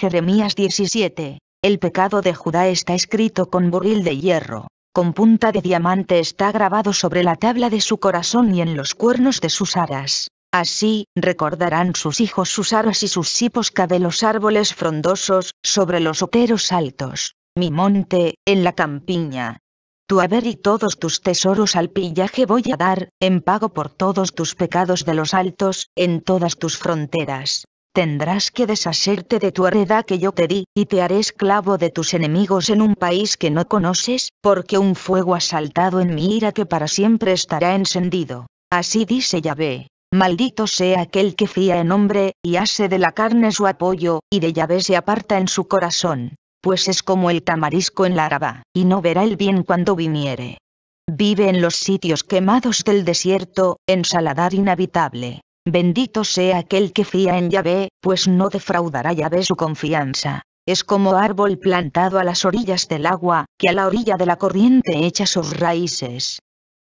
Jeremías 17. El pecado de Judá está escrito con buril de hierro, con punta de diamante está grabado sobre la tabla de su corazón y en los cuernos de sus aras. Así, recordarán sus hijos sus aras y sus sipos cabe los árboles frondosos, sobre los oteros altos, mi monte, en la campiña. Tu haber y todos tus tesoros al pillaje voy a dar, en pago por todos tus pecados de los altos, en todas tus fronteras. Tendrás que deshacerte de tu heredad que yo te di, y te haré esclavo de tus enemigos en un país que no conoces, porque un fuego ha saltado en mi ira que para siempre estará encendido. Así dice Yahvé. Maldito sea aquel que fía en hombre, y hace de la carne su apoyo, y de Yahvé se aparta en su corazón, pues es como el tamarisco en la araba, y no verá el bien cuando viniere. Vive en los sitios quemados del desierto, en saladar inhabitable. Bendito sea aquel que fía en Yahvé, pues no defraudará Yahvé su confianza. Es como árbol plantado a las orillas del agua, que a la orilla de la corriente echa sus raíces.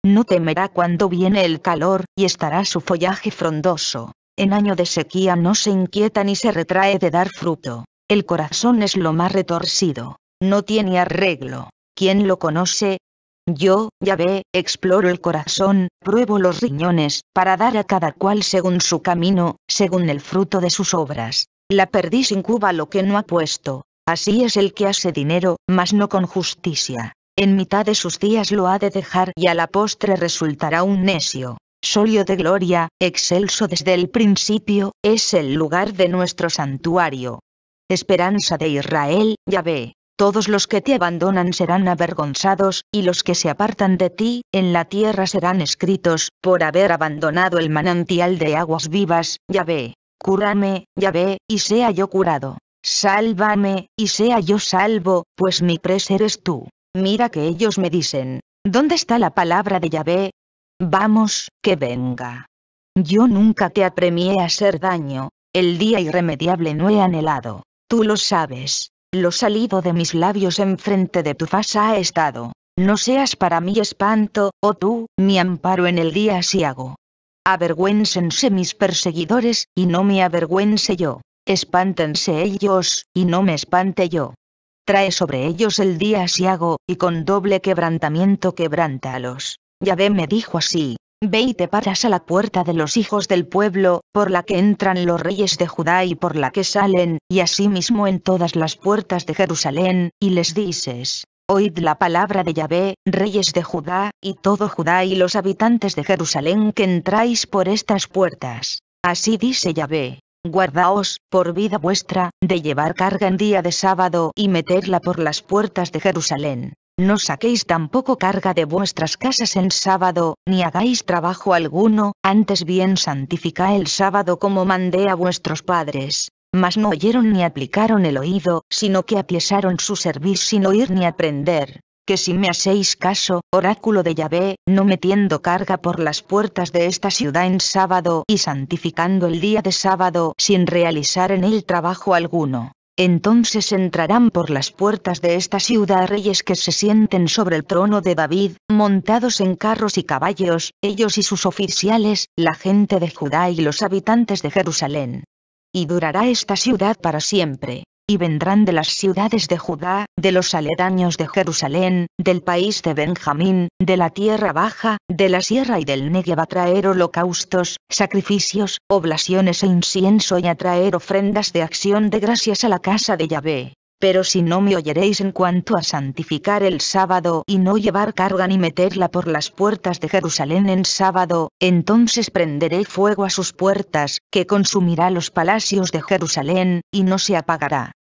No temerá cuando viene el calor, y estará su follaje frondoso. En año de sequía no se inquieta ni se retrae de dar fruto. El corazón es lo más retorcido. No tiene arreglo. ¿Quién lo conoce, yo, ya ve, exploro el corazón, pruebo los riñones, para dar a cada cual según su camino, según el fruto de sus obras. La perdiz incuba lo que no ha puesto. Así es el que hace dinero, mas no con justicia. En mitad de sus días lo ha de dejar y a la postre resultará un necio. Solio de gloria, excelso desde el principio, es el lugar de nuestro santuario. Esperanza de Israel, ve todos los que te abandonan serán avergonzados, y los que se apartan de ti, en la tierra serán escritos, por haber abandonado el manantial de aguas vivas, Yahvé. Cúrame, Yahvé, y sea yo curado. Sálvame, y sea yo salvo, pues mi presa eres tú. Mira que ellos me dicen, ¿dónde está la palabra de Yahvé? Vamos, que venga. Yo nunca te apremié a hacer daño, el día irremediable no he anhelado. Tú lo sabes. Lo salido de mis labios enfrente de tu fasa ha estado. No seas para mí espanto, oh tú, mi amparo en el día siago. Avergüénsense mis perseguidores, y no me avergüence yo. Espántense ellos, y no me espante yo. Trae sobre ellos el día siago, y con doble quebrantamiento quebrántalos. Yahvé me dijo así, Ve y te paras a la puerta de los hijos del pueblo, por la que entran los reyes de Judá y por la que salen, y asimismo en todas las puertas de Jerusalén, y les dices, Oíd la palabra de Yahvé, reyes de Judá, y todo Judá y los habitantes de Jerusalén que entráis por estas puertas. Así dice Yahvé. Guardaos, por vida vuestra, de llevar carga en día de sábado y meterla por las puertas de Jerusalén. No saquéis tampoco carga de vuestras casas en sábado, ni hagáis trabajo alguno, antes bien santifica el sábado como mandé a vuestros padres. Mas no oyeron ni aplicaron el oído, sino que apiesaron su servicio sin oír ni aprender. Que si me hacéis caso, oráculo de Yahvé, no metiendo carga por las puertas de esta ciudad en sábado y santificando el día de sábado sin realizar en él trabajo alguno entonces entrarán por las puertas de esta ciudad reyes que se sienten sobre el trono de David, montados en carros y caballos, ellos y sus oficiales, la gente de Judá y los habitantes de Jerusalén. Y durará esta ciudad para siempre y vendrán de las ciudades de Judá, de los aledaños de Jerusalén, del país de Benjamín, de la tierra baja, de la sierra y del Negev a traer holocaustos, sacrificios, oblaciones e incienso y a traer ofrendas de acción de gracias a la casa de Yahvé. Pero si no me oyeréis en cuanto a santificar el sábado y no llevar carga ni meterla por las puertas de Jerusalén en sábado, entonces prenderé fuego a sus puertas, que consumirá los palacios de Jerusalén, y no se apagará.